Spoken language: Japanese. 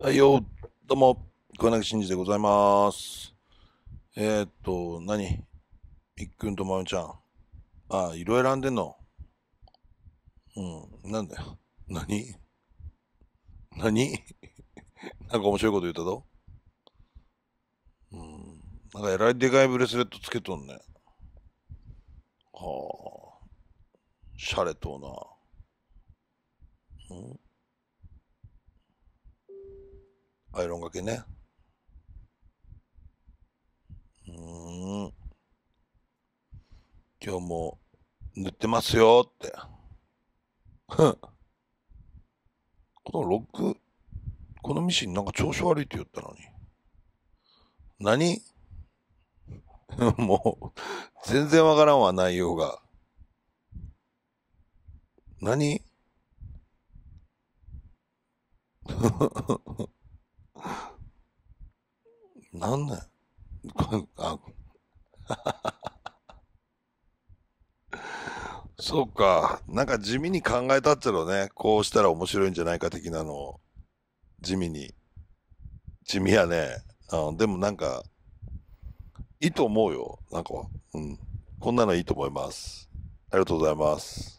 はいよ、どうも、桑崎慎二でございます。えー、っと、何みっくんとまゆちゃん。あ、色選んでんのうん、なんだよ。何何 なんか面白いこと言ったぞ。うん、なんかえらいでかいブレスレットつけとんね。はあ、シャレとな。アイロンがけね。うん。今日も塗ってますよって。このロック、このミシンなんか調子悪いって言ったのに。何 もう、全然わからんわ、内容が。何 なんなんあ、そうか。なんか地味に考えたっちゃろうね。こうしたら面白いんじゃないか的なのを。地味に。地味やね。あでもなんか、いいと思うよ。なんか、うん。こんなのいいと思います。ありがとうございます。